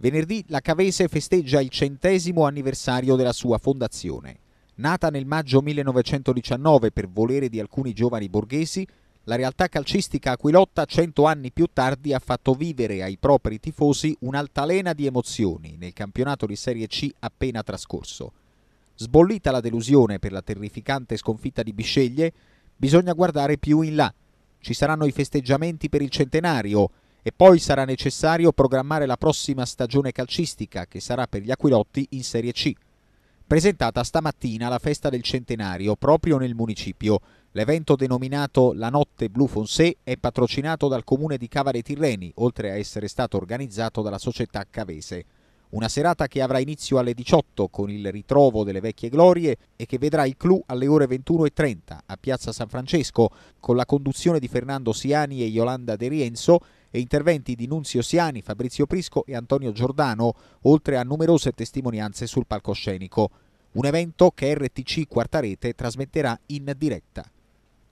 Venerdì la Cavese festeggia il centesimo anniversario della sua fondazione. Nata nel maggio 1919 per volere di alcuni giovani borghesi, la realtà calcistica aquilotta cento anni più tardi ha fatto vivere ai propri tifosi un'altalena di emozioni nel campionato di Serie C appena trascorso. Sbollita la delusione per la terrificante sconfitta di Bisceglie, bisogna guardare più in là. Ci saranno i festeggiamenti per il centenario, e poi sarà necessario programmare la prossima stagione calcistica, che sarà per gli Aquilotti in Serie C. Presentata stamattina la festa del centenario proprio nel municipio. L'evento denominato La Notte Blu Fonsè è patrocinato dal comune di Cavare Tirreni, oltre a essere stato organizzato dalla società Cavese. Una serata che avrà inizio alle 18 con il ritrovo delle vecchie glorie e che vedrà il clou alle ore 21.30 a Piazza San Francesco con la conduzione di Fernando Siani e Yolanda De Rienzo e interventi di Nunzio Siani, Fabrizio Prisco e Antonio Giordano, oltre a numerose testimonianze sul palcoscenico. Un evento che RTC Quarta Rete trasmetterà in diretta.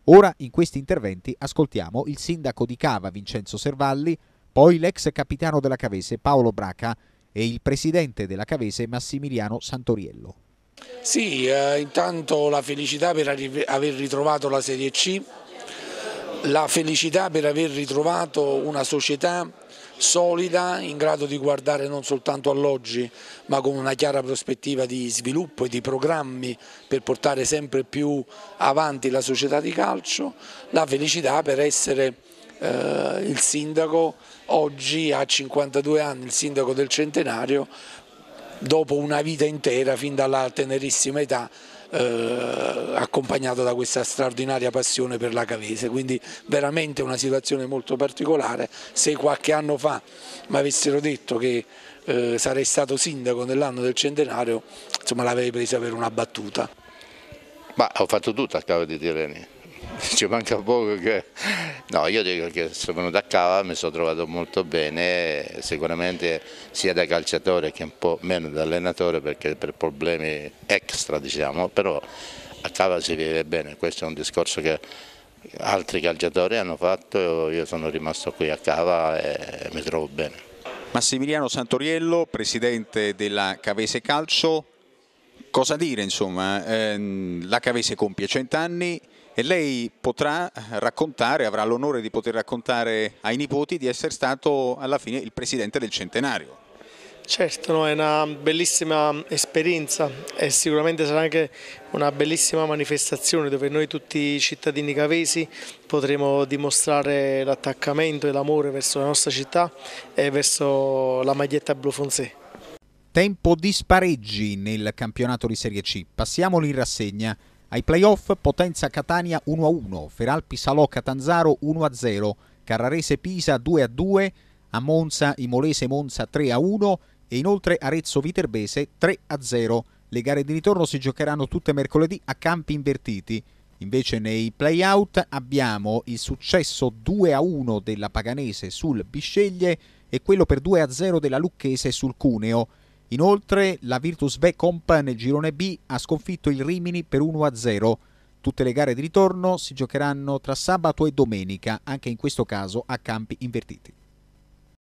Ora in questi interventi ascoltiamo il sindaco di Cava Vincenzo Servalli, poi l'ex capitano della Cavese Paolo Braca e il presidente della Cavese Massimiliano Santoriello. Sì, eh, intanto la felicità per aver ritrovato la Serie C la felicità per aver ritrovato una società solida, in grado di guardare non soltanto all'oggi ma con una chiara prospettiva di sviluppo e di programmi per portare sempre più avanti la società di calcio, la felicità per essere eh, il sindaco oggi a 52 anni, il sindaco del centenario, dopo una vita intera fin dalla tenerissima età eh, accompagnata da questa straordinaria passione per la Cavese, quindi veramente una situazione molto particolare, se qualche anno fa mi avessero detto che eh, sarei stato sindaco nell'anno del centenario, insomma l'avrei presa per una battuta. Ma ho fatto tutto a cavo di Tireni, ci manca poco che... No, io dico che sono venuto a Cava, mi sono trovato molto bene, sicuramente sia da calciatore che un po' meno da allenatore perché per problemi extra diciamo, però a Cava si vive bene, questo è un discorso che altri calciatori hanno fatto, io sono rimasto qui a Cava e mi trovo bene. Massimiliano Santoriello, presidente della Cavese Calcio, cosa dire insomma, ehm, la Cavese compie 100 anni, e lei potrà raccontare, avrà l'onore di poter raccontare ai nipoti di essere stato alla fine il presidente del centenario. Certo, no, è una bellissima esperienza e sicuramente sarà anche una bellissima manifestazione dove noi tutti i cittadini cavesi potremo dimostrare l'attaccamento e l'amore verso la nostra città e verso la maglietta blu blufonse. Tempo di spareggi nel campionato di Serie C, passiamoli in rassegna. Ai playoff Potenza Catania 1-1, Feralpi Salò Catanzaro 1-0, Carrarese Pisa 2-2, a Monza Imolese Monza 3-1 e inoltre Arezzo Viterbese 3-0. Le gare di ritorno si giocheranno tutte mercoledì a campi invertiti. Invece nei playout abbiamo il successo 2-1 della Paganese sul Bisceglie e quello per 2-0 della Lucchese sul Cuneo. Inoltre la Virtus Compa nel girone B ha sconfitto il Rimini per 1-0. Tutte le gare di ritorno si giocheranno tra sabato e domenica, anche in questo caso a campi invertiti.